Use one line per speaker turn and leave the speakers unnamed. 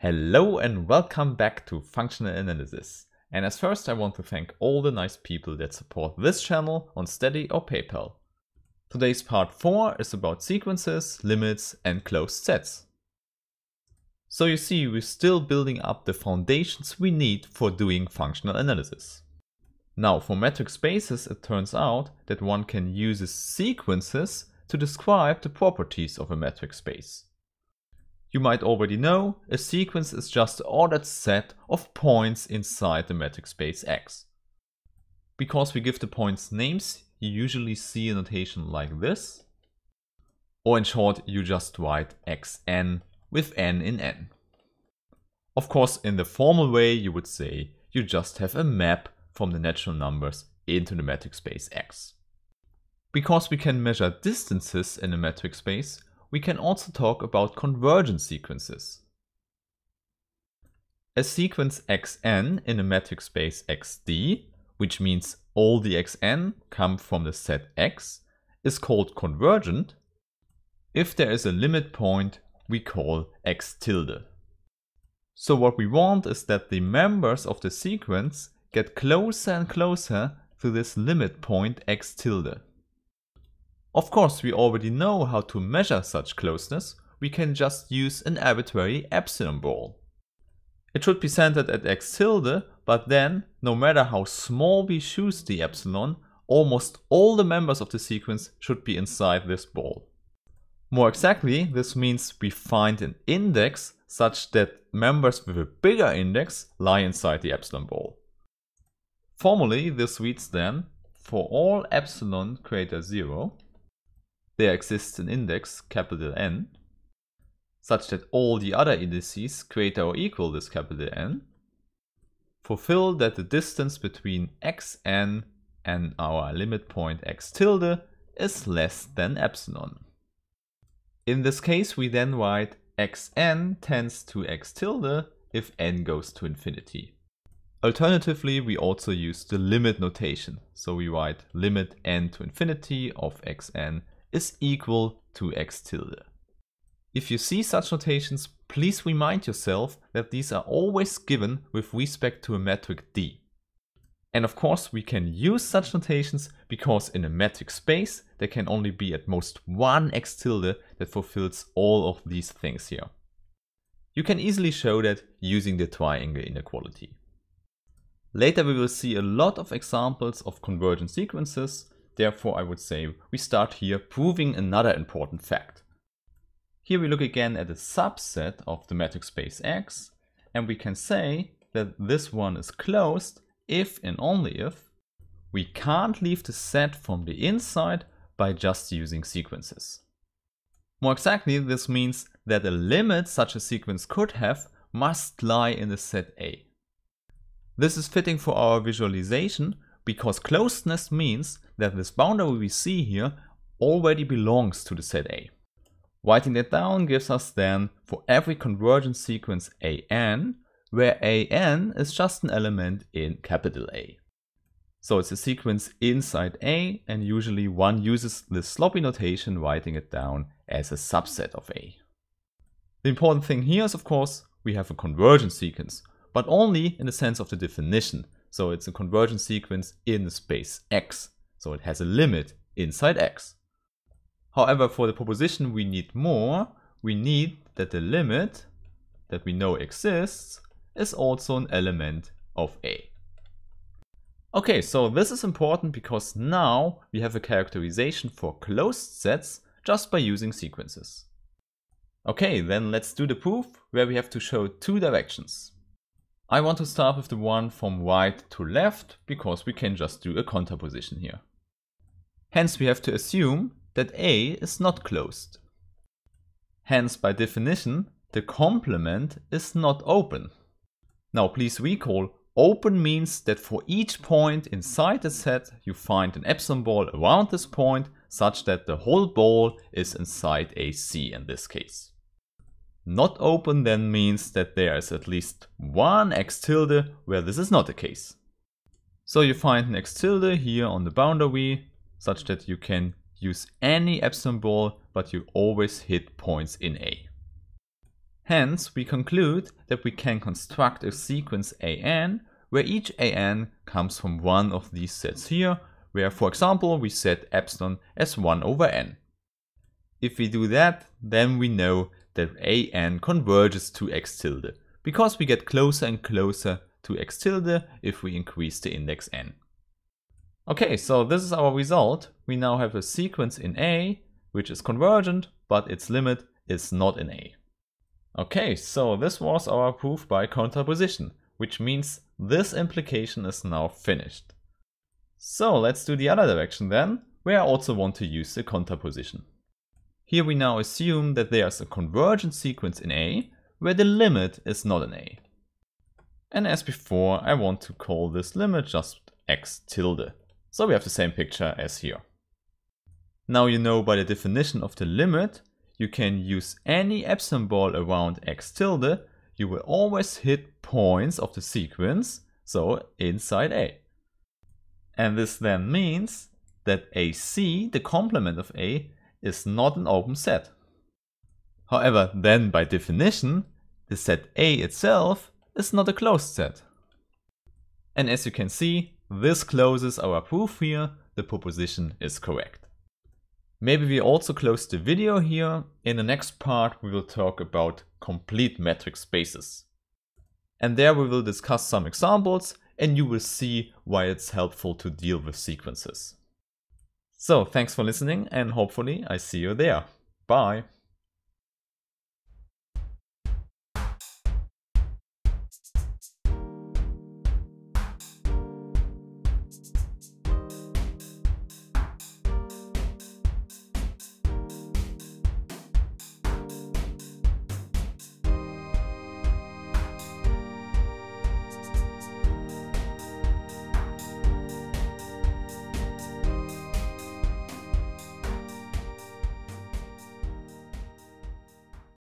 Hello and welcome back to Functional Analysis. And as first I want to thank all the nice people that support this channel on Steady or PayPal. Today's part 4 is about sequences, limits and closed sets. So you see we're still building up the foundations we need for doing functional analysis. Now for metric spaces it turns out that one can use sequences to describe the properties of a metric space. You might already know, a sequence is just an ordered set of points inside the metric space X. Because we give the points names, you usually see a notation like this. Or in short, you just write xn with n in n. Of course, in the formal way, you would say you just have a map from the natural numbers into the metric space X. Because we can measure distances in a metric space, we can also talk about convergent sequences. A sequence xn in a metric space xd, which means all the xn come from the set x, is called convergent if there is a limit point we call x tilde. So what we want is that the members of the sequence get closer and closer to this limit point x tilde. Of course, we already know how to measure such closeness, we can just use an arbitrary epsilon ball. It should be centered at x tilde, but then, no matter how small we choose the epsilon, almost all the members of the sequence should be inside this ball. More exactly, this means we find an index such that members with a bigger index lie inside the epsilon ball. Formally, this reads then, for all epsilon greater 0, there exists an index, capital N, such that all the other indices greater or equal this capital N, fulfill that the distance between xn and our limit point x tilde is less than epsilon. In this case, we then write xn tends to x tilde if n goes to infinity. Alternatively, we also use the limit notation. So we write limit n to infinity of xn is equal to x tilde. If you see such notations, please remind yourself that these are always given with respect to a metric D. And of course we can use such notations because in a metric space there can only be at most one x tilde that fulfills all of these things here. You can easily show that using the triangle inequality. Later we will see a lot of examples of convergent sequences Therefore, I would say we start here proving another important fact. Here we look again at a subset of the metric space X, and we can say that this one is closed if and only if we can't leave the set from the inside by just using sequences. More exactly, this means that a limit such a sequence could have must lie in the set A. This is fitting for our visualization because closeness means that this boundary we see here already belongs to the set A. Writing that down gives us then for every convergence sequence AN, where AN is just an element in capital A. So it's a sequence inside A and usually one uses the sloppy notation writing it down as a subset of A. The important thing here is of course we have a convergence sequence, but only in the sense of the definition, so it's a convergence sequence in space x. So it has a limit inside x. However, for the proposition we need more, we need that the limit that we know exists is also an element of A. Okay, so this is important because now we have a characterization for closed sets just by using sequences. Okay, then let's do the proof where we have to show two directions. I want to start with the one from right to left because we can just do a counterposition here. Hence we have to assume that A is not closed. Hence by definition the complement is not open. Now please recall open means that for each point inside the set you find an epsilon ball around this point such that the whole ball is inside AC in this case. Not open then means that there is at least one x tilde where this is not the case. So you find an x tilde here on the boundary such that you can use any epsilon ball but you always hit points in A. Hence we conclude that we can construct a sequence AN where each AN comes from one of these sets here where for example we set epsilon as 1 over n. If we do that then we know that an converges to x tilde, because we get closer and closer to x tilde if we increase the index n. Okay, so this is our result. We now have a sequence in A, which is convergent, but its limit is not in A. Okay, so this was our proof by contraposition, which means this implication is now finished. So let's do the other direction then, where I also want to use the contraposition. Here we now assume that there's a convergent sequence in A where the limit is not in A. And as before, I want to call this limit just x tilde. So we have the same picture as here. Now you know by the definition of the limit, you can use any epsilon ball around x tilde, you will always hit points of the sequence, so inside A. And this then means that AC, the complement of A, is not an open set. However, then by definition, the set A itself is not a closed set. And as you can see, this closes our proof here, the proposition is correct. Maybe we also close the video here. In the next part we will talk about complete metric spaces. And there we will discuss some examples and you will see why it's helpful to deal with sequences. So thanks for listening and hopefully I see you there. Bye.